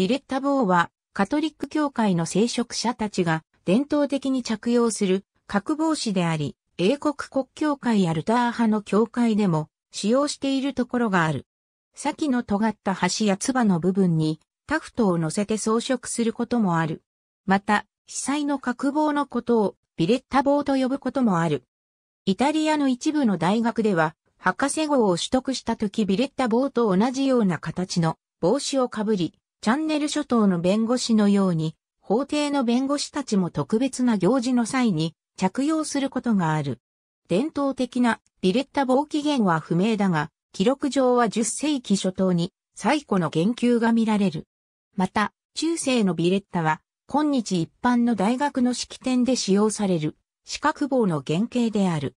ビレッタ帽は、カトリック教会の聖職者たちが伝統的に着用する核帽子であり、英国国教会やルター派の教会でも使用しているところがある。先の尖った端や唾の部分にタフトを乗せて装飾することもある。また、被災の角棒のことをビレッタ棒と呼ぶこともある。イタリアの一部の大学では、博士号を取得した時ビレッタ棒と同じような形の帽子をかぶり、チャンネル諸島の弁護士のように、法廷の弁護士たちも特別な行事の際に着用することがある。伝統的なビレッタ棒起源は不明だが、記録上は10世紀初頭に最古の言及が見られる。また、中世のビレッタは、今日一般の大学の式典で使用される四角棒の原型である。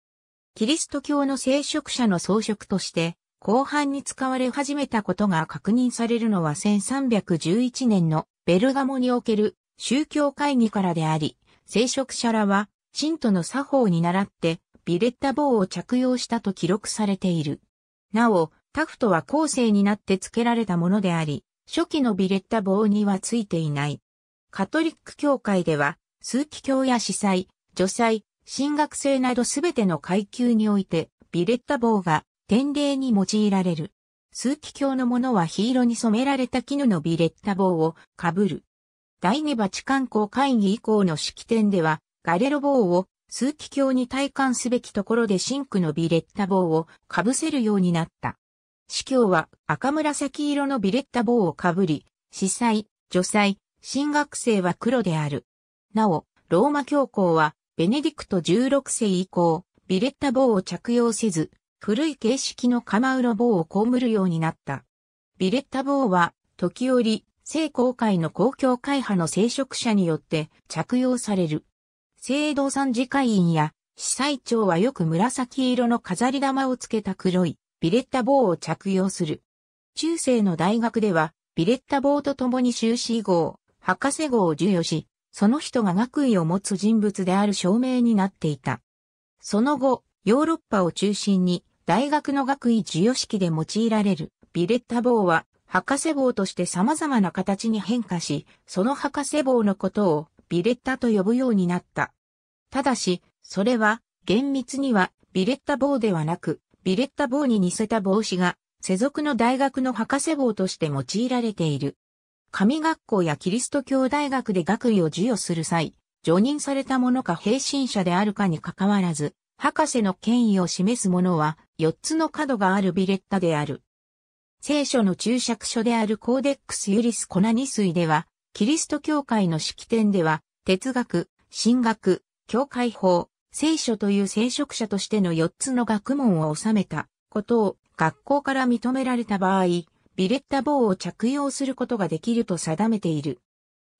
キリスト教の聖職者の装飾として、後半に使われ始めたことが確認されるのは1311年のベルガモにおける宗教会議からであり、聖職者らは、信徒の作法に倣って、ビレッタ棒を着用したと記録されている。なお、タフトは後世になって付けられたものであり、初期のビレッタ棒には付いていない。カトリック教会では、数奇教や司祭、女祭、神学生などすべての階級において、ビレッタ棒が典礼に用いられる。数奇鏡のものは黄色に染められた絹のビレッタ棒をかぶる。第二バチカン公会議以降の式典では、ガレロ棒を数奇鏡に体感すべきところでシンクのビレッタ棒をかぶせるようになった。司教は赤紫色のビレッタ棒を被り、司祭、女祭、新学生は黒である。なお、ローマ教皇はベネディクト16世以降、ビレッタ棒を着用せず、古い形式の釜うろ棒を被るようになった。ビレッタ棒は、時折、聖公会の公共会派の聖職者によって着用される。聖堂参事会員や、司祭長はよく紫色の飾り玉をつけた黒いビレッタ棒を着用する。中世の大学では、ビレッタ棒と共に修士号、博士号を授与し、その人が学位を持つ人物である証明になっていた。その後、ヨーロッパを中心に大学の学位授与式で用いられるビレッタ棒は博士棒として様々な形に変化し、その博士棒のことをビレッタと呼ぶようになった。ただし、それは厳密にはビレッタ棒ではなく、ビレッタ棒に似せた帽子が世俗の大学の博士帽として用いられている。神学校やキリスト教大学で学位を授与する際、除任されたものか平信者であるかにかかわらず、博士の権威を示すものは4つの角があるビレッタである。聖書の注釈書であるコーデックス・ユリス・コナニ水では、キリスト教会の式典では、哲学、神学、教会法、聖書という聖職者としての4つの学問を収めたことを学校から認められた場合、ビレッタ棒を着用することができると定めている。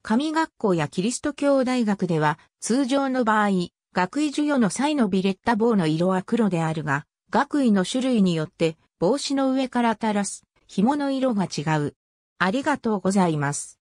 神学校やキリスト教大学では、通常の場合、学位授与の際のビレッタ棒の色は黒であるが、学位の種類によって帽子の上から垂らす紐の色が違う。ありがとうございます。